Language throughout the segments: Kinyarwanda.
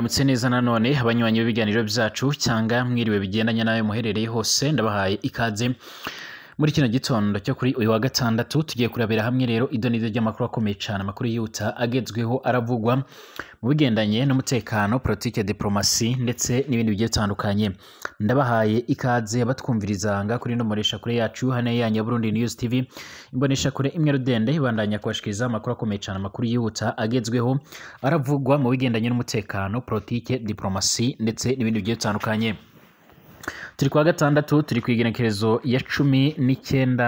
mwaramutse neza nanone abanywanyi b'ibiganiro byacu cyangwa mwiriwe bigendanye n'ayo muherereye hose ndabahaye ikaze muri kino gitondo cyo kuri uyu wa gatandatu tugiye kurabira hamwe rero idonido ry'amakuru akomeye cyane amakuru yihuta agezweho aravugwa mu bigendanye n'umutekano politiki ya diporomasi ndetse n'ibindi bigiye bitandukanye ndabahaye ikaze batwumvirizanga kuri inomoresha kure yacu hano yanyu burundi news tv imbonesha kure imwe rudende ibandanya kubashikiriza amakuru akomeye cyane amakuru yihuta agezweho aravugwa mu bigendanye n'umutekano politiki diporomasi ndetse n'ibindi bigiye bitandukanye turi kwa gatandatu turi ku igenekerezo ya cumi n'icyenda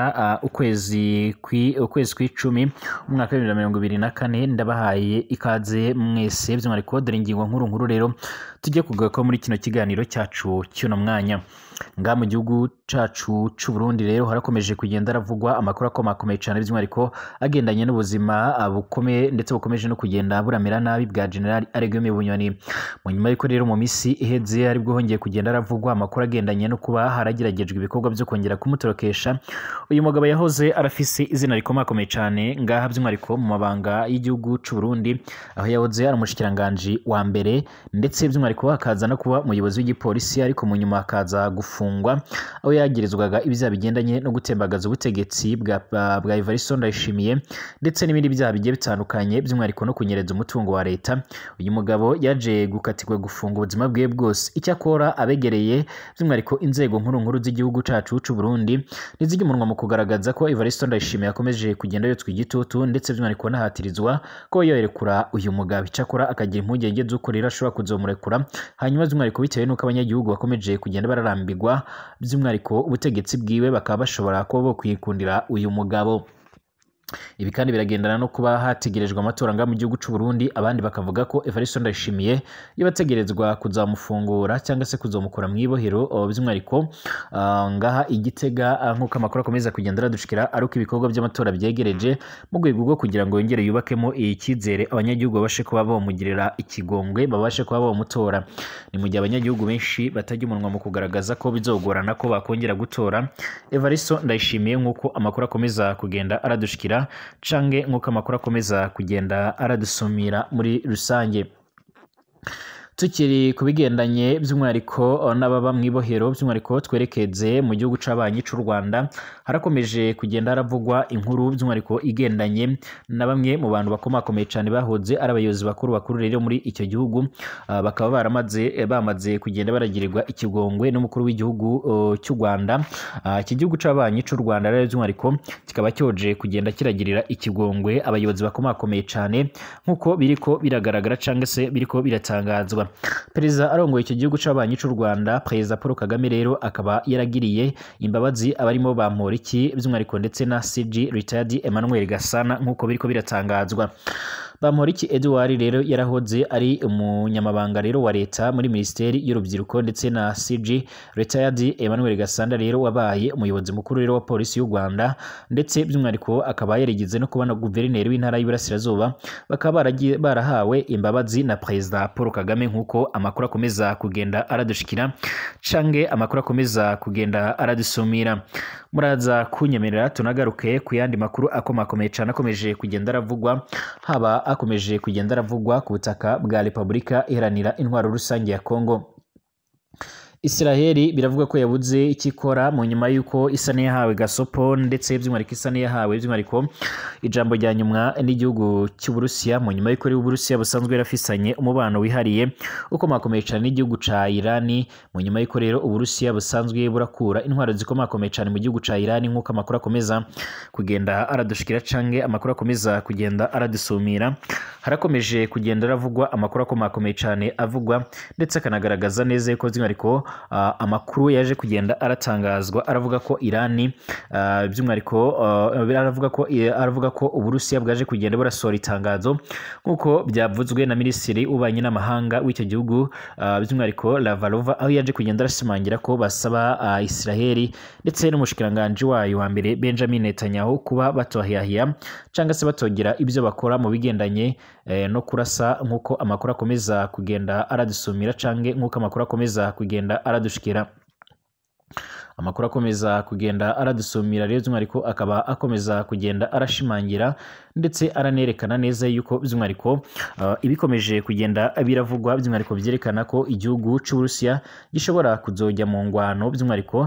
ukwezi kw'icumi umwaka w'ibihumbi mirongo ibiri na kane ndabahaye ikaze mwese by'umwihariko dore ingingo nkuru nkuru rero tujye kugaruka muri kino kiganiro cyacu cy'uno mwanya nga mu gihugu cacu cy’u Burundi rero harakomeje kugenda aravugwa amakuru akomakomeye cyane by'umwihariko agendanye n'ubuzima ah, bukomeye ndetse bukomeje no kugenda buramera nabi bwa General Aregome Bunyoni mu nyuma y'uko rero mu misi iheze aribwo hongeye kugenda aravugwa amakuru agendanye no kuba harageragejwe ibikorwa byo kongera kumutorokesha uyu mugabo yahoze arafise izina rikomakomeye cyane ngaha by'umwihariko mu mabanga y'igihugu cyu Burundi aho yahoze ari umushikiranganje wa mbere ndetse by'umwihariko hakaza no kuba umuyobozi w'igipolisi ariko mu nyuma hakaza gufu gufungwa aho yagirizwaga ibyaha bigendanye no gutembagaza ubutegetsi bwa bwa Ivaristo Ndayishimiye ndetse n'ibindi byaha bigiye bitandukanye by'umwihariko no kunyereza umutungo wa leta uyu mugabo yaje gukatirwa gufunga ubuzima bwe bwose icyakora abegereye by'umwihariko inzego nkuru nkuru z'igihugu cyacu cy'u Burundi umunwa mu kugaragaza ko Ivaristo Ndayishimiye yakomeje kugenda yotswa igitutu ndetse by'umwihariko anahatirizwa ko yorekura uyu mugabo icyakora akagira impungenge z'uko rero ashobora kuzomurekura hanyuma by'umwihariko bitewe n'uko abanyagihugu bakomeje kugenda bararambirwa by'umwihariko ubutegetsi bwiwe bakaba bashobora kuba bokwikundira uyu mugabo ibi kandi biragendana no kuba hategerejwe amatora ngaha mu gihugu cy'u Burundi abandi bakavuga ko Evaristo Ndayishimiye yabategerezwa kuzamufungura cyangwa se kuzamukura mu ibohero by'umwihariko ah, ngaha igitega ah, nk'uko amakuru akomeza kugenda aradushikira ari uko ibikorwa by'amatora byegereje mu rwego rwo kugira ngo yongere yubakemo icyizere abanyagihugu babashe kuba bamugirira ikigongwe babashe kuba bamutora ni mu gihe abanyagihugu benshi batajya umunwa mu kugaragaza ko bizogorana ko bakongera gutora Evaristo Ndayishimiye nk'uko amakuru akomeza kugenda aradushikira cange nk'uko amakuru akomeza kugenda aradusumira muri rusange tukiri ku bigendanye by'umwihariko eh, n'ababa mu ibohero by'umwihariko twerekeze mu gihugu cy'abanyi cy'u rwanda harakomeje kugenda haravugwa inkuru by'umwihariko igendanye na bamwe mu bantu bakomakomeye cyane bahoze ari abayobozi bakuru bakuru rero muri icyo gihugu eh, bakaba baramaze eh, bamaze kugenda baragirirwa ikigongwe n'umukuru w'igihugu cy'u rwanda iki gihugu cy'abanyi cy'u rwanda rero by'umwihariko kikaba cyoje kugenda kiragirira ikigongwe abayobozi bakomakomeye cyane nk'uko biriko biragaragara cyangwa se biriko biratangazwa gukorwa perezida arongoye icyo gihugu cy'abanyi cy'u rwanda perezida paul kagame rero akaba yaragiriye imbabazi abarimo bamporiki by'umwihariko ndetse na cg retired emmanuel gasana nk'uko biriko biratangazwa Bamporiki Edouard rero yarahoze ari umunyamabanga rero wa leta muri minisiteri y'urubyiruko ndetse na CG retired Emmanuel Gasanda rero wabaye umuyobozi mukuru rero wa polisi y'u Rwanda ndetse by'umwihariko akaba yarigeze no kubana guverineri w'intara y'iburasirazuba bakaba barahawe imbabazi na perezida Paul Kagame nk'uko amakuru akomeza kugenda aradushikira cange amakuru akomeza kugenda aradusumira muraza kunyemerera tunagaruke ku yandi makuru akomakomeye cyane akomeje kugenda aravugwa haba akomeje kugenda aravugwa ku butaka bwa repubulika iharanira intwaro rusange ya kongo Israheli biravuga ko yabuze icyo ikora mu nyuma y'uko isa n'iyahawe gasopo ndetse by'umwihariko isa n'iyahawe by'umwihariko ijambo rya nyuma n'igihugu cy'uburusiya mu nyuma y'uko uburusiya busanzwe yarafisanye umubano wihariye ukomakomeye cyane n'igihugu cya irani mu nyuma y'uko rero uburusiya busanzwe burakura intwaro zikomakomeye cyane mu gihugu cya irani nk'uko amakuru akomeza kugenda aradushikira cange amakuru akomeza kugenda aradusumira harakomeje kugenda aravugwa amakuru akomakomeye cyane avugwa ndetse akanagaragaza neza yuko by'umwihariko Ah, amakuru yaje kugenda aratangazwa aravuga ko irani ah, by'umwihariko ah, aravuga ko aravuga ko uburusiya bwaje kugenda burasohora itangazo nk'uko byavuzwe na minisitiri w'ububanyi n'amahanga w'icyo gihugu by'umwihariko lavarova aho yaje kugenda arasimangira ko basaba israheli ndetse n'umushikiranganji wayo wa mbere benjamin netanyahu kuba batohayahiya cyangwa se batongera ibyo bakora mu bigendanye eh, no kurasa nk'uko amakuru akomeza kugenda aradusumira cyangwa nk'uko amakuru akomeza kugenda aradushikira amakuru akomeza kugenda aradusumira rero by'umwihariko akaba akomeza kugenda arashimangira ndetse aranerekana neza yuko by'umwihariko uh, ibikomeje kugenda biravugwa by'umwihariko byerekana ko igihugu cy'uburusiya gishobora kuzojya mu ngwano by'umwihariko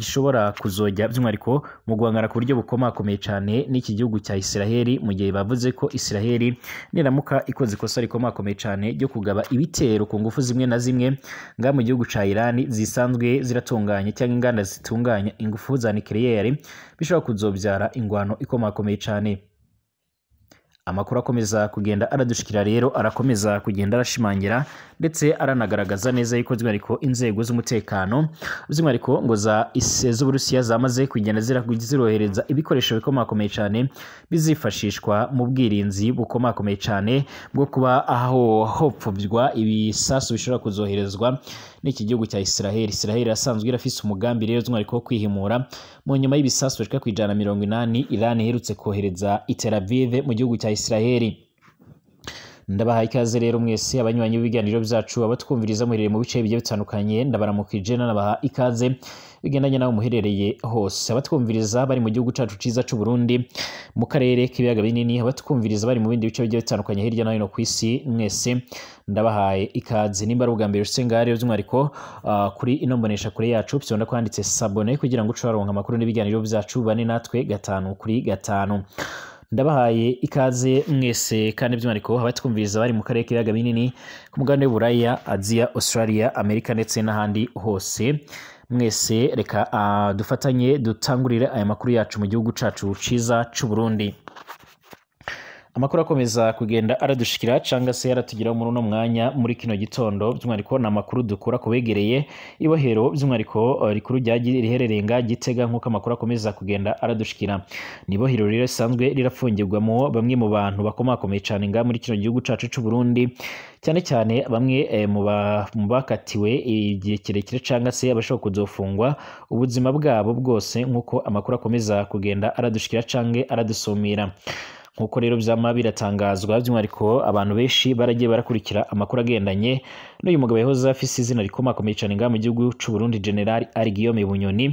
gishobora kuzojya by'umwihariko mu guhangana ku buryo bukomakomeye cyane n'iki gihugu cya Isiraheli mu gihe bavuze ko israheli niramuka ikoze ikosa rikomakomeye cyane ryo kugaba ibitero ku ngufu zimwe na zimwe ngaha mu gihugu cya irani zisanzwe ziratunganya cyangwa inganda zitunganya ingufu za nikeliyeri bishobora kuzobyara ingwano ikomakomeye cyane amakuru akomeza kugenda aradushikira rero arakomeza kugenda arashimangira ndetse aranagaragaza neza yuko by'umwihariko inzego z'umutekano by'umwihariko ngo za z'uburusiya zamaze kugenda zirohereza ibikoresho bikomakomeye cyane bizifashishwa mu bwirinzi bukomakomeye cyane bwo kuba aho hopfubwa ibisasu bishobora kuzoherezwa n'iki gihugu cya israheli israheli yasanzwe irafise umugambi rero by'umwihariko wo kwihimura mu nyuma y'ibisasu bashika ku mirongo inani irani iherutse kohereza iteravive mu gihugu cya Israheli ndabahaye ikaze rero mwese abanywanyi b'ibiganiro byacu abatwumviriza muherereye mu bice bigiye bitandukanye ndabaramukije nanabaha ikaze bigendanye nawe muherereye hose abatwumviriza bari mu gihugu cyacu cyiza cy'u Burundi mu karere k'ibiyaga binini abatwumviriza bari mu bindi bice bigiye bitandukanye hirya no hino ku isi mwese ndabahaye ikaze nimba ari ubwa mbere usutse by'umwihariko ah, kuri ino mbonesha kure yacu byonda kwanditse sabone kugira ngo ushobora amakuru n'ibiganiro byacu bane natwe gatanu kuri gatanu ndabahaye ikaze mwese kandi by'umwihariko abatwumviriza bari mu karere k'ibiyaga binini ku mugabane w'uburaya aziya australia amerika ndetse n'ahandi hose mwese reka ah, dufatanye dutangurire aya makuru yacu mu gihugu cyacu cyiza cy'uburundi amakuru akomeza kugenda aradushikira cyangwa se yaratugeraho muri uno mwanya muri kino gitondo by'umwihariko ni amakuru dukura ku begereye ibohero by'umwihariko rikuru riherereye nga gitega nk'uko amakuru akomeza kugenda aradushikira ni ibohero rero risanzwe rirafungirwamo bamwe mu bantu bakomakomeye cyane nga muri kino gihugu cyacu cy'u Burundi cyane cyane bamwe eh, mu bakatiwe igihe kirekire cyangwa se abashobora kuzofungwa ubuzima bwabo bwose nk'uko amakuru akomeza kugenda aradushikira cyangwa aradusumira nk'uko rero byama biratangazwa by'umwihariko abantu benshi baragiye barakurikira amakuru agendanye n'uyu mugabo yahoze afise izina rikomakomeye cyane ngaha mu gihugu cy'u Burundi General Ari Guillaume Bunyoni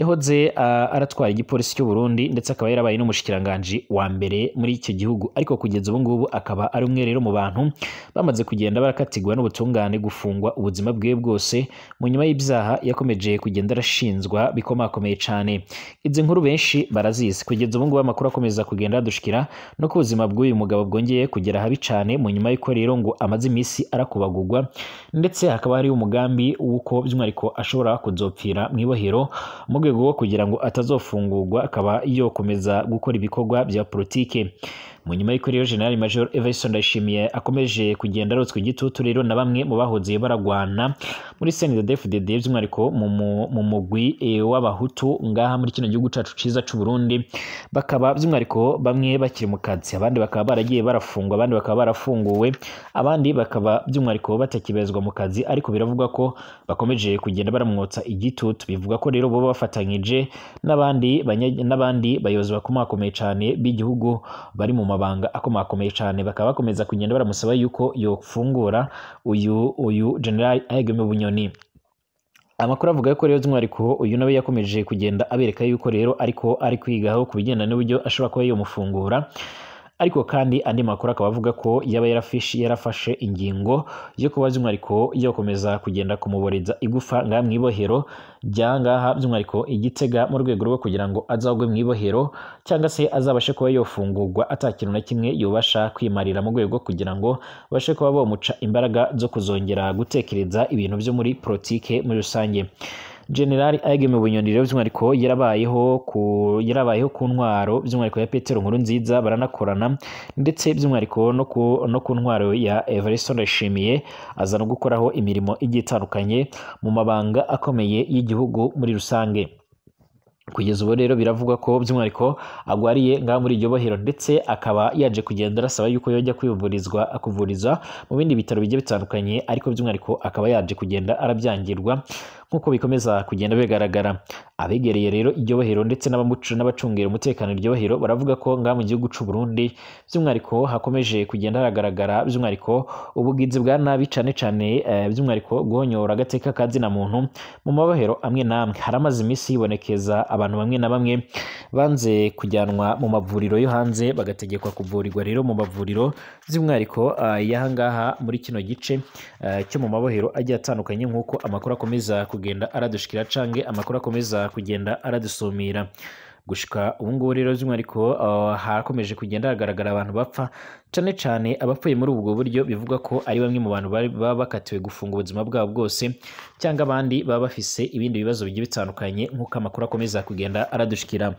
yahoze uh, aratwara igipolisi cy'u Burundi ndetse akaba yarabaye n'umushikiranganje wa mbere muri icyo gihugu ariko kugeza ubu ngubu akaba ari umwe rero mu bantu bamaze kugenda barakatigwa n'ubutungane gufungwa ubuzima bwe bwose mu nyuma y'ibyaha yakomeje kugenda arashinzwa bikomakomeye cyane izi nkuru benshi barazizi kugeza ubu ngubu amakuru akomeza kugenda adushikira no ku buzima bw'uyu mugabo bwongeye kugera habi cyane mu nyuma y'uko rero ngo amaze iminsi arakubagurwa ndetse hakaba hari umugambi w'uko by'umwihariko ashobora kuzopfira mu ibohero mu rwego rwo kugira ngo atazofungurwa akaba yokomeza gukora ibikorwa bya politiki. mu nyuma y'uko rero major everson ndayishimiye akomeje kugenda arotswa igitutu rero na bamwe mu bahoze baragwana muri seni de fdd by'umwihariko mu mugwi e, w'abahutu ngaha muri kino gihugu cyacu cyiza cy'u Burundi bakaba by'umwihariko bamwe bakiri mu kazi abandi bakaba baragiye barafungwa abandi bakaba barafunguwe abandi bakaba by'umwihariko batakibezwa mu kazi ariko biravugwa ko bakomeje kugenda baramwotsa igitutu bivuga ko rero baba bafatanyije n'abandi n'abandi bayobozi bakomakomeye cyane b'igihugu bari mu amabanga akomakomeye cyane bakaba bakomeza kugenda baramusaba yuko yofungura uyu uyu general Agame Bunyoni amakuru avuga ko rero by'umwihariko uyu nawe yakomeje kugenda abereka yuko rero ariko ari kwigaho ku bigendanye n'uburyo ashobora kuba yamufungura ariko kandi andi makuru akaba avuga ko yaba yarafashe ingingo yo kuba by'umwihariko yakomeza kugenda kumuboreza igufa ngaha mu ibohero ngaha by'umwihariko igitega mu rwego rwo kugira ngo azagwe mu ibohero cyangwa se azabashe kuba yofungurwa atakintu na kimwe yubasha kwimarira mu rwego kugira ngo bashe kuba bamuca imbaraga zo kuzongera gutekereza ibintu byo muri politiki muri rusange generali ageme bunyoni rero by'umwihariko yarabayeho ku yarabayeho ku ntwaro by'umwihariko ya petero nkuru nziza baranakorana ndetse by'umwihariko no ku no ku ntwaro ya everest ndashimiye aza no gukoraho imirimo igiye itandukanye mu mabanga akomeye y'igihugu muri rusange kugeza ubu rero biravugwa ko by'umwihariko agwariye ngaha muri iryo bohero ndetse akaba yaje kugenda arasaba yuko yajya kwivurizwa akuvuriza mu bindi bitaro bigiye bitandukanye ariko by'umwihariko akaba yaje kugenda arabyangirwa nk'uko bikomeza kugenda bigaragara abegereye rero iryohero ndetse n'abacungira umutekano iryohero baravuga ko ngaha mu gihugu cy'u Burundi by'umwihariko hakomeje kugenda hagaragara by'umwihariko ubugizi bwa nabi cyane cyane eh, by'umwihariko guhonyora agateka ka na muntu mu mabohero amwe n'amwe haramaze iminsi hibonekeza abantu bamwe na bamwe banze kujyanwa mu mavuriro yo hanze bagategekwa kuvurirwa rero mu mavuriro by'umwihariko eh, y'ahangaha muri kino gice eh, cyo mu mabohero agiye atandukanye nk'uko amakuru akomeza kugenda kugenda aradushikira canke amakuru akomeza kugenda aradusumira gushika ubu rero by'umwihariko uh, harakomeje kugenda hagaragara abantu bapfa cyane cyane abapfuye muri ubwo buryo bivuga ko ari bamwe mu bantu baba bakatiwe gufunga ubuzima bwabo bwose cyangwa abandi baba bafise ibindi bibazo bigiye bitandukanye nk'uko amakuru akomeza kugenda aradushikira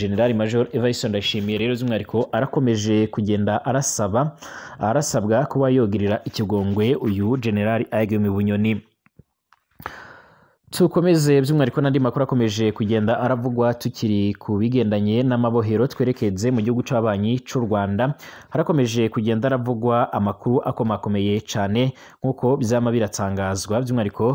general major evariste ndayishimiye rero by'umwihariko arakomeje kugenda arasaba arasabwa kuba yogirira ikigongwe uyu general agwe bunyoni tukomeze by'umwihariko n'andi makuru akomeje kugenda aravugwa tukiri ku bigendanye n'amabohero twerekeze mu gihugu cy'abanyi cy'u rwanda harakomeje kugenda aravugwa amakuru akomakomeye cyane nk'uko byama biratangazwa by'umwihariko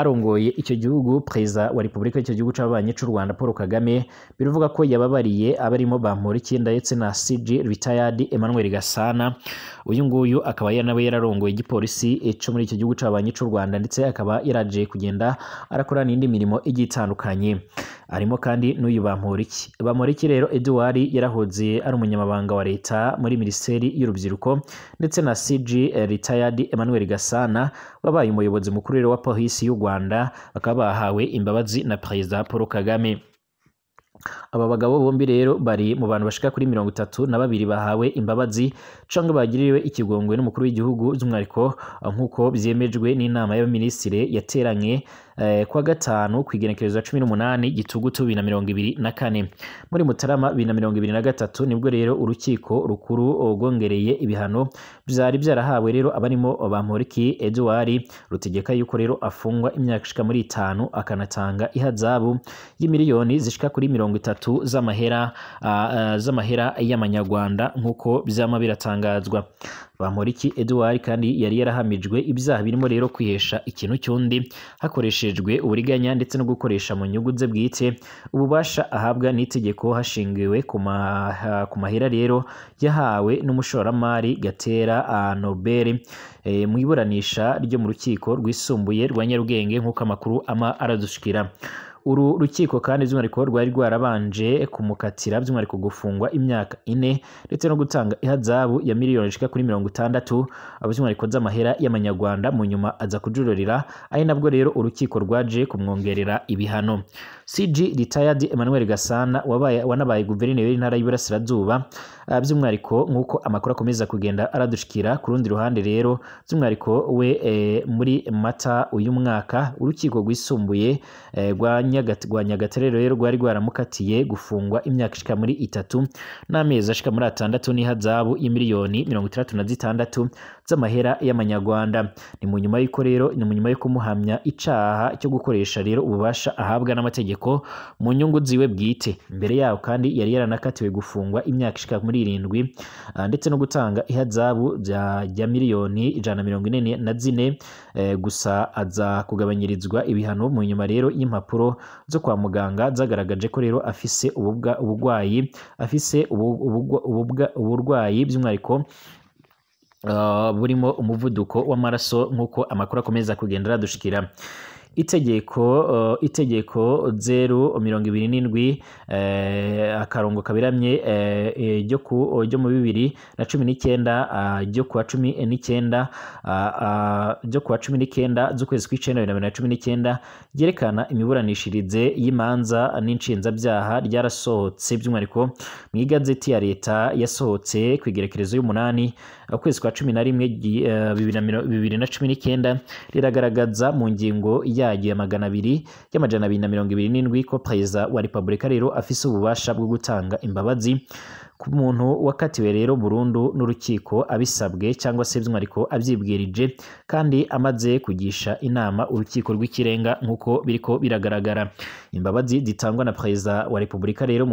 arongoye icyo gihugu perezida wa repubulika y'icyo gihugu cy'abanyi cy'u rwanda paul kagame biravuga ko yababariye abarimo bamporiki ndetse na cg retired emmanuel gasana uyu nguyu akaba nawe yararongoye igipolisi cyo muri icyo gihugu cy'abanyi cy'u rwanda ndetse akaba yaraje kugenda arakora n'indi mirimo igiye itandukanye arimo kandi n'uyu bamporiki bamporiki rero eduwari yarahoze ari umunyamabanga wa leta muri minisiteri y'urubyiruko ndetse na cg retired emmanuel gasana wabaye umuyobozi mukuru rero wa polisi y'u rwanda bakaba bahawe imbabazi na perezida paul kagame aba bagabo bombi rero bari mu bantu bashika kuri mirongo itatu na babiri bahawe imbabazi cyangwa bagiririwe ikigongwe n'umukuru w'igihugu by'umwihariko eh, nk'uko byemejwe n'inama y'abaminisitiri yateranye eh, kwa gatanu ku igenekerezo cumi n'umunani gitugutu bibiri na mirongo ibiri na kane muri mutarama bibiri na mirongo ibiri na gatatu nibwo rero urukiko rukuru eh, rwongereye ibihano byari byarahawe rero abarimo bamporiki eduard rutegeka yuko rero afungwa imyaka ishika muri itanu akanatanga ihazabu y'imiliyoni zishika kuri mirongo itatu z'amahera ah, z'amahera y'amanyarwanda nk'uko byama biratanga gutangazwa bamporiki Edouard kandi yari yarahamijwe ibyaha birimo rero kwihesha ikintu cy'undi hakoreshejwe uburiganya ndetse no gukoresha mu nyugu ze bwite ububasha ahabwa n'itegeko hashingiwe ku mahera rero yahawe n'umushoramari gatera nobel eh, mu iburanisha ryo mu rukiko rwisumbuye rwa nyarugenge nk'uko amakuru ama aradushikira uru rukiko kandi by'umwihariko rwari rwarabanje kumukatira by'umwihariko gufungwa imyaka ine ndetse no gutanga ihazabu ya miliyoni ishika kuri mirongo itandatu by'umwihariko z'amahera y'amanyarwanda mu nyuma aza kujururira ari nabwo rero urukiko rwaje kumwongerera ibihano cg retired emmanuel gasana wabaye wanabaye guverineri w'intara y'iburasirazuba ah, by'umwihariko nk'uko amakuru akomeza kugenda aradushikira ku rundi ruhande rero by'umwihariko we eh, muri mata uyu mwaka urukiko rwisumbuye eh, rwa nyagatare rero rwari rwaramukatiye gufungwa imyaka ishika muri itatu n'amezi ashika muri atandatu n'ihazabu y'imiliyoni mirongo itandatu na zitandatu z'amahera y'amanyarwanda ni mu nyuma y'uko rero ni mu nyuma yo kumuhamya icyaha cyo gukoresha rero ububasha ahabwa n'amategeko mu nyungu ziwe bwite mbere yaho kandi yari yaranakatiwe gufungwa imyaka ishika muri irindwi ah, ndetse no gutanga ihazabu rya miliyoni ijana na mirongo ine na zine eh, gusa aza kugabanyirizwa ibihano mu nyuma rero y'impapuro zo kwa muganga zagaragaje ko rero afise ubugwayi afise uburwayi by'umwihariko Ah, burimo umuvuduko w'amaraso nk'uko amakuru akomeza kugenda aradushikira itegeko ah, itegeko zeru mirongo ibiri n'indwi eh, akarongo kaberamye eh, eh, ryo mu bibiri na cumi n'icyenda ah, ryo kuwa cumi n'icyenda ryo kuwa cumi n'icyenda z'ukwezi kw'icyenda bibiri na cumi n'icyenda ryerekana imiburanishirize y'imanza n'inshinzabyaha ryarasohotse by'umwihariko mu igazeti ya leta yasohotse ku igerekerezo y'umunani ukwezi kwa cumi na rimwe eh, bibiri na cumi n'icyenda riragaragaza mu ngingo yaryo ya magana abiri y'amajana abiri na mirongo ibiri n'indwi ko perezida wa repubulika rero afise ububasha bwo gutanga imbabazi ku muntu wakatiwe rero burundu n'urukiko abisabwe cyangwa se ariko abyibwirije kandi amaze kugisha inama urukiko rw'ikirenga nk'uko biriko biragaragara imbabazi zitangwa na perezida wa repubulika rero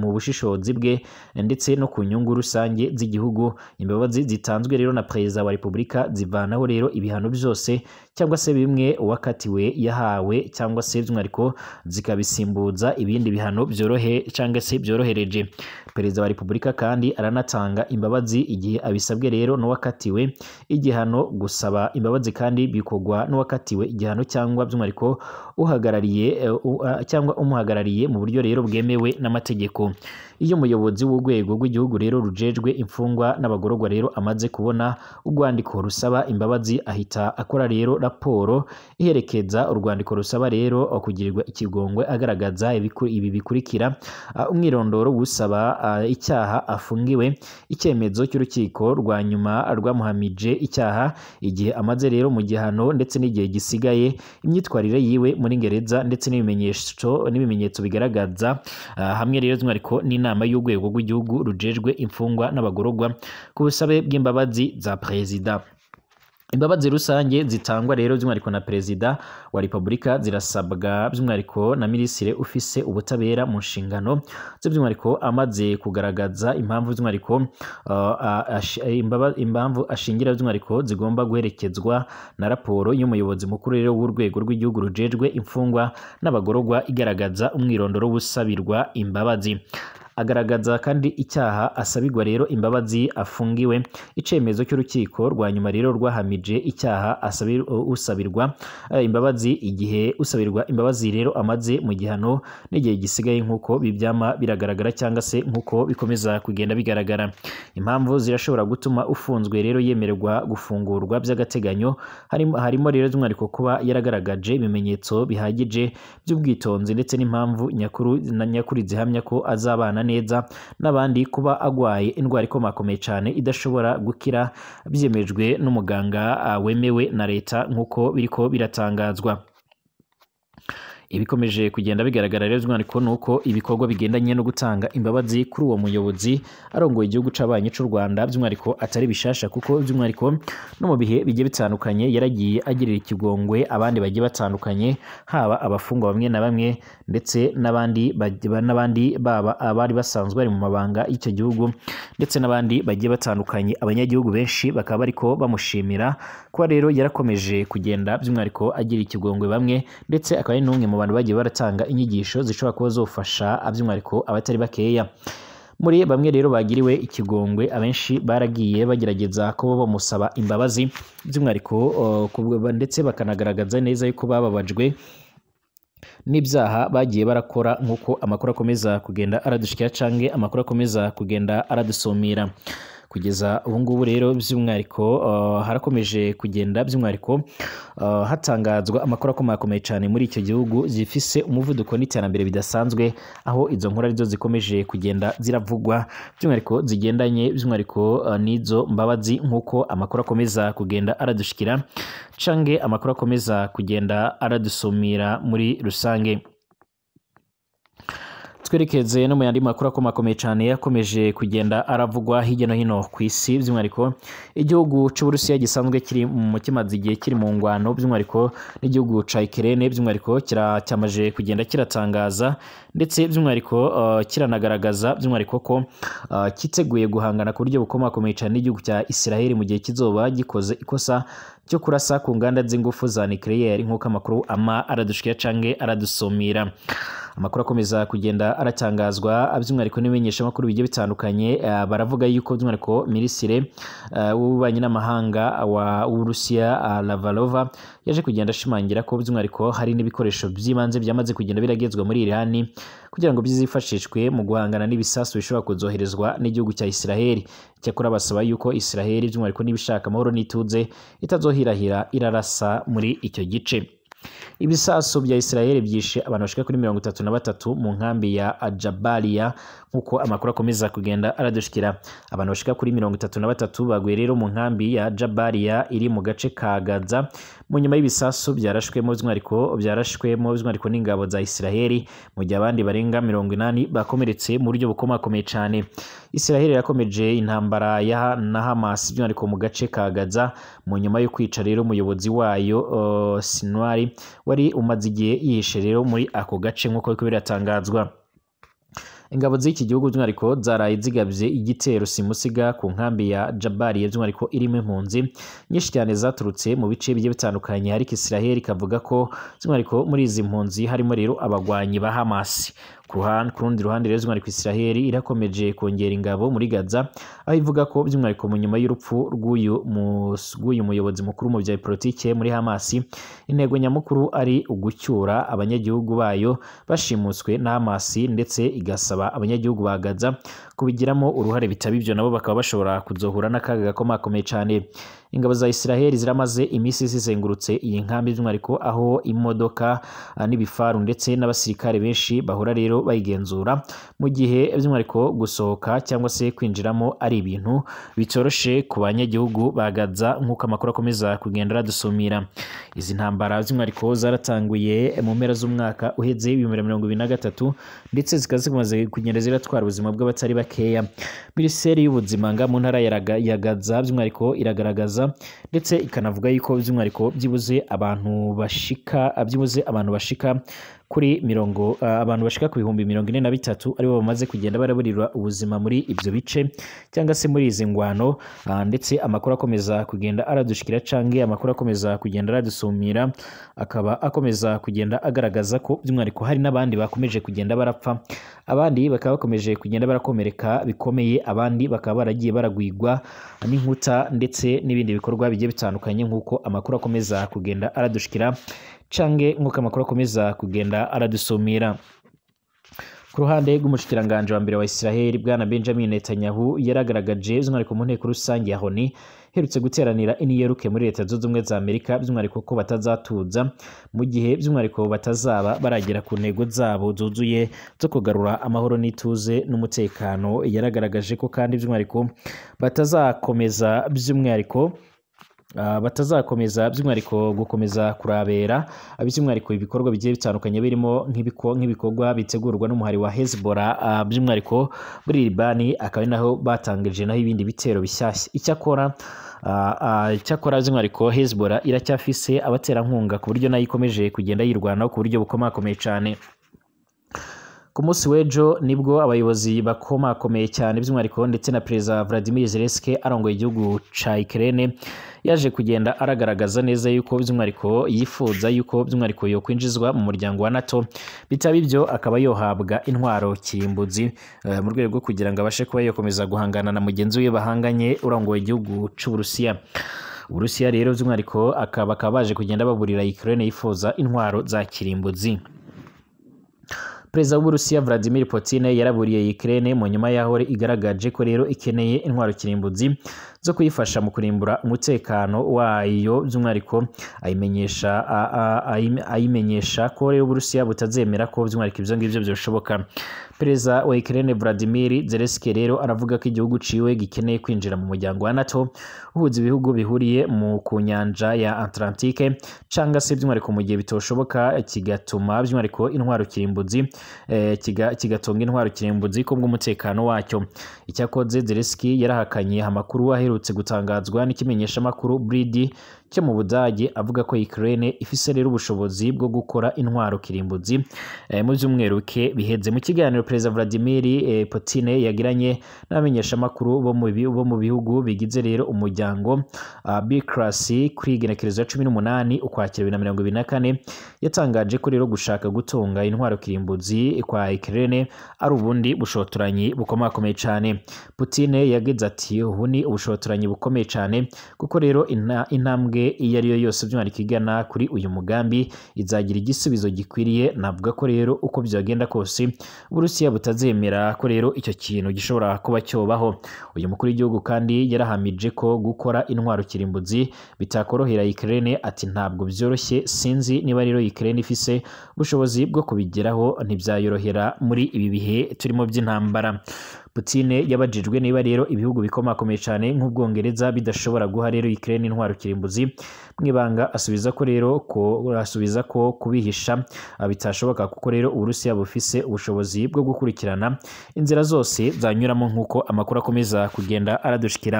mu bushishozi bwe ndetse no ku nyungu rusange z'igihugu imbabazi zitanzwe rero na perezida wa repubulika zivanaho rero ibihano byose cyangwa se bimwe uwakatiwe yahawe cyangwa se ariko zikabisimbuza ibindi bihano byorohe cyangwa se byorohereje perezida wa repubulika repubulika kandi aranatanga imbabazi igihe abisabwe rero n'uwakatiwe igihano gusaba imbabazi kandi bikorwa n'uwakatiwe igihano cyangwa by'umwihariko uhagarariye eh, cyangwa umuhagarariye mu buryo rero bwemewe n'amategeko iyo umuyobozi w'urwego rw'igihugu rero rujejwe imfungwa n'abagororwa rero amaze kubona urwandiko rusaba imbabazi ahita akora rero raporo iherekeza urwandiko rusaba rero kugirirwa ikigongwe agaragaza ibi bikurikira ah, umwirondoro w'usaba ah, icyaha afungiwe icyemezo cy'urukiko rwa nyuma rwamuhamije icyaha igihe amaze rero mu gihano ndetse n'igihe gisigaye imyitwarire yiwe muri gereza ndetse n'ibimenyetso n'ibimenyetso bigaragaza ah, hamwe rero by'umwihariko n'inama inama y'urwego rw'igihugu rujejwe imfungwa n'abagororwa ku busabe bw'imbabazi za perezida imbabazi rusange zitangwa rero by'umwihariko na perezida wa repubulika zirasabwa by'umwihariko na minisitiri ufise ubutabera mu nshingano zo by'umwihariko amaze kugaragaza impamvu by'umwihariko uh, impamvu ashingira by'umwihariko zigomba guherekezwa na raporo y'umuyobozi mukuru rero w'urwego rw'igihugu rujejwe imfungwa n'abagororwa igaragaza umwirondoro w'usabirwa imbabazi agaragaza kandi icyaha asabigwa rero imbabazi afungiwe icyemezo cy'urukiko rwa nyuma rero rwahamije icyaha usabirwa eh, imbabazi igihe usabirwa imbabazi rero amaze mu gihano n'igihe gisigaye nk'uko bibyama biragaragara cyangwa se nk'uko bikomeza kugenda bigaragara impamvu zirashobora gutuma ufunzwe rero yemererwa gufungurwa by'agateganyo harimo rero by'umwihariko kuba yaragaragaje ibimenyetso bihagije by'ubwitonzi ndetse n'impamvu nyakuri zihamya ko azabana kubana neza n'abandi kuba agwaye indwara ikomakomeye cyane idashobora gukira byemejwe n'umuganga ah, wemewe na leta nk'uko biriko biratangazwa ibikomeje kugenda bigaragara rero umwihariko ni uko ibikorwa bigendanye no gutanga imbabazi kuri uwo muyobozi arongoye igihugu cy'abanyi cy'u rwanda by'umwihariko atari bishasha kuko by'umwihariko no mu bihe bigiye bitandukanye yaragiye agirira ikigongwe abandi bagiye batandukanye haba abafungwa bamwe na bamwe ndetse n'abandi baba abari basanzwe bari mu mabanga y'icyo gihugu ndetse n'abandi bagiye batandukanye abanyagihugu benshi bakaba bariko bamushimira kuba rero yarakomeje kugenda by'umwihariko agira ikigongwe bamwe ndetse akaba ari n'umwe mu bantu bagiye baratanga inyigisho zishobora kuba zofasha by'umwihariko abatari bakeya muri bamwe rero bagiriwe ikigongwe abenshi baragiye bagerageza kuba bamusaba imbabazi by'umwihariko ndetse bakanagaragaza neza yuko bababajwe n'ibyaha bagiye barakora nk'uko amakuru akomeza kugenda aradushyikira cyangwa amakuru akomeza kugenda aradusumira kugeza ubu ngubu rero by'umwihariko uh, harakomeje kugenda by'umwihariko uh, hatangazwa amakuru akomakomeye cyane muri icyo gihugu zifise umuvuduko n'iterambere bidasanzwe aho izo nkuru arizo zikomeje kugenda ziravugwa by'umwihariko zigendanye by'umwihariko uh, n'izo mbabazi nk'uko amakuru akomeza kugenda aradushikira cange amakuru akomeza kugenda aradusumira muri rusange twerekeze no mu yandi makuru akomakomeye cyane yakomeje kugenda aravugwa hirya no hino ku isi by'umwihariko igihugu cy'uburusiya gisanzwe kiri mu mukimazi igihe kiri mu ngwano by'umwihariko n'igihugu cya ikirere by'umwihariko cyamaze kugenda kiratangaza ndetse by'umwihariko uh, kiranagaragaza by'umwihariko ko cyiteguye uh, guhangana ku buryo bukomakomeye cyane n'igihugu cya isiraheli mu gihe kizoba gikoze ikosa cyo kurasa ku nganda z'ingufu za nucleaire nk'uko amakuru ama aradushikiye canke aradusumira amakuru akomeza kugenda aratangazwa by'umwihariko n'ibimenyeshamakuru bigiye bitandukanye eh, baravuga yuko by'umwihariko minisire eh, w'ububanyi n'amahanga w'uburusiya eh, lavalova yaje kugenda ashimangira ko by'umwihariko hari n'ibikoresho by'ibanze byamaze kugenda biragezwa muri irani kugira ngo bizifashishwe mu guhangana n'ibisasu bishobora kuzoherezwa n'igihugu cya isiraheli cyakora basaba yuko isiraheli by'umwihariko n'ibishaka amahoro n'ituze itazohirahira irarasa muri icyo gice ibisasu bya isiraheli byishe abantu bashika kuri mirongo itatu na batatu mu nkambi ya jabaliya nk'uko amakuru akomeza kugenda aradushikira abantu bashika kuri mirongo itatu na batatu baguye rero mu nkambi ya jabaliya iri mu gace ka gaza mu nyuma y'ibisasu byarashwemo by'umwihariko byarashwemo by'umwihariko n'ingabo za isiraheli mu gihe abandi barenga mirongo inani bakomeretse mu buryo bukomakomeye cyane isiraheli yakomeje intambara ya na hamasi by'umwihariko mu gace ka gaza mu nyuma yo kwica rero umuyobozi wayo uh, sinwari wari umaze igihe yihishe rero muri ako gace nk'uko biriko biratangazwa ingabo z'iki gihugu by'umwihariko zaraye zigabye igitero simusiga ku nkambi ya jabariye by'umwihariko irimo impunzi nyinshi cyane zaturutse mu bice bigiye bitandukanye ariko israheli ikavuga ko by'umwihariko muri izi mpunzi harimo rero abagwanyi ba hamasi ku rundi ruhande rero by'umwihariko israheli irakomeje kongera ingabo muri gaza aho ivuga ko by'umwihariko mu nyuma y'urupfu rw'uyu muyobozi mukuru mu bya politike muri hamasi intego nyamukuru ari ugucyura abanyagihugu bayo bashimutswe na hamasi ndetse igasaba abanyagihugu ba gaza kubigiramo uruhare bitaba ibyo nabo bakaba bashobora kuzohura n'akaga gakomakomeye cyane ingabo za israheli ziramaze iminsi zizengurutse iyi nkambi by'umwihariko aho imodoka ah, n'ibifaru ndetse n'abasirikare benshi bahora rero bayigenzura mu gihe by'umwihariko gusohoka cyangwa se kwinjiramo ari ibintu bitoroshye ku banyagihugu bagadza gaza nk'uko amakuru akomeza kugenda aradusumira izi ntambara by'umwihariko zaratanguye mu mpera z'umwaka uhetse ibihumbi mirongo ibiri na gatatu ndetse zikaba zimaze kugenda ziratwara ubuzima bw'abatari bakeya minisiteri y'ubuzima mu ntara ya gaza by'umwihariko iragaragaza kaminuza ndetse ikanavuga yuko by'umwihariko byibuze abantu bashika byibuze abantu bashika kuri mirongo abantu bashika ku bihumbi mirongo ine na bitatu aribo bamaze kugenda baraburira ubuzima muri ibyo bice cyangwa se muri izi ngwano ndetse amakuru akomeza kugenda aradushikira cyangwa amakuru akomeza kugenda aradusumira akaba akomeza kugenda agaragaza ko by'umwihariko hari n'abandi bakomeje kugenda barapfa abandi bakaba bakomeje kugenda barakomereka bikomeye abandi bakaba baragiye baragwigwa n'inkuta ndetse n'ibindi bikorwa bigiye bitandukanye nk'uko amakuru akomeza kugenda aradushikira cange nk'uko amakuru akomeza kugenda aradusumira ku ruhande rw'umushikiranganji wa mbere wa Israel bwana Benjamin Netanyahu yaragaragaje by'umwihariko mu nteko rusange ya Loni iherutse guteranira iniyeruke muri leta zunze ubumwe za Amerika by'umwihariko ko batazatuza mu gihe by'umwihariko batazaba baragera ku ntego zabo zuzuye zo kugarura amahoro n'ituze n'umutekano yaragaragaje ko kandi by'umwihariko batazakomeza by'umwihariko Ah, batazakomeza by'umwihariko gukomeza kurabera by'umwihariko ibikorwa bigiye bitandukanye birimo nk'ibikorwa bitegurwa n'umuhari wa hezbollah ah, by'umwihariko muri libani akaba ari naho batangije naho ibindi bitero bishyashya icyakora ah, icyakora by'umwihariko hezbollah iracyafise abaterankunga ku buryo nayo ikomeje kugenda yirwanaho ku buryo bukomakomeye cyane ku munsi w'ejo nibwo abayobozi bakomakomeye cyane by'umwihariko ndetse na perezida Vladimir Zelensky arongoye igihugu cya Ukraine yaje kugenda aragaragaza neza yuko by'umwihariko yifuza yuko by'umwihariko yokwinjizwa mu muryango wa nato bitaba ibyo akaba yohabwa intwaro kirimbuzi eh, mu rwego rwo kugira ngo abashe kuba yakomeza guhangana na mugenzi we bahanganye urangoye igihugu cy'uburusiya uburusiya rero by'umwihariko akaba baje kugenda baburira ikirere yifuza intwaro za kirimbuzi perezida w'uburusiya vladimir putin yaraburiye ukraine mu nyuma y'aho igaragaje ko rero ikeneye intwaro kirimbuzi zo kuyifasha mu kurimbura umutekano wayo by'umwihariko ayimenyesha ayimenyesha ko rero uburusiya butazemera ko by'umwihariko ibyo ngibyo byoshoboka perezida wa Ukraine Vladimir Zelensky rero aravuga ko igihugu ciwe gikeneye kwinjira mu muryango wa NATO uhuza ibihugu bihuriye mu ku nyanja ya Atlantique canga se by'umwihariko mu gihe bitoshoboka kigatuma by'umwihariko intwaro kirimbuzi e, eh, kigatunga intwaro kirimbuzi kubwo umutekano wacyo icyakoze Zelensky yarahakanye amakuru aherutse gutangazwa n'ikimenyeshamakuru Bridi cyo mu budage avuga ko Ukraine ifise rero ubushobozi bwo gukora intwaro kirimbuzi eh, mu byumweru ke biheze mu kiganiro Perezida Vladimir eh, potine yagiranye n'abamenyeshamakuru bo mu bihugu bigize rero umuryango ah, B class kuri igenekerezo ya cumi n'umunani ukwakira bibiri na mirongo ibiri na kane yatangaje ko rero gushaka gutunga intwaro kirimbuzi kwa Ukraine ari ubundi bushotoranyi bukomakomeye cyane Putine yagize ati ubu ni ubushotoranyi bukomeye cyane kuko rero intambwe iyo ari yo yose by'umwihariko igana kuri uyu mugambi izagira igisubizo gikwiriye navuga ko rero uko byagenda kose Burusiya butazemera ko rero icyo kintu gishobora kuba cyobaho uyu mukuru w'igihugu kandi yarahamije ko gukora intwaro kirimbuzi bitakorohera Ukraine ati ntabwo byoroshye sinzi niba rero Ukraine ifise ubushobozi bwo kubigeraho ntibyayorohera muri ibi bihe turimo by'intambara Putine yabajijwe niba rero ibihugu bikomakomeye cyane nk'ubwongereza bidashobora guha rero Ukraine intwaro kirimbuzi mu ibanga asubiza ko rero ko asubiza ko kubihisha bitashoboka kuko rero Uburusiya bufise ubushobozi bwo gukurikirana inzira zose zanyuramo nk'uko amakuru akomeza kugenda aradushikira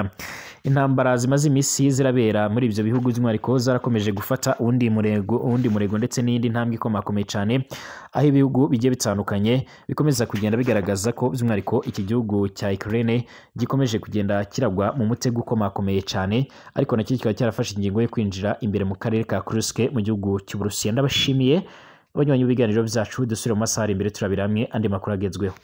intambara zimaze iminsi zirabera muri ibyo bihugu by'umwihariko zarakomeje gufata undi murego undi murego ndetse n'indi ntambwe ikomakomeye cyane aho ibihugu bigiye bitandukanye bikomeza kugenda bigaragaza ko by'umwihariko iki gihugu cya Ukraine gikomeje kugenda kiragwa mu mutego ukomakomeye cyane ariko nacyo kikaba cyarafashe ingingo yo kwinjira imbere mu karere ka Kursk mu gihugu cy'Uburusiya ndabashimiye abanywanyi b'ibiganiro byacu dusubire mu masaha imbere turabira andi makuru agezweho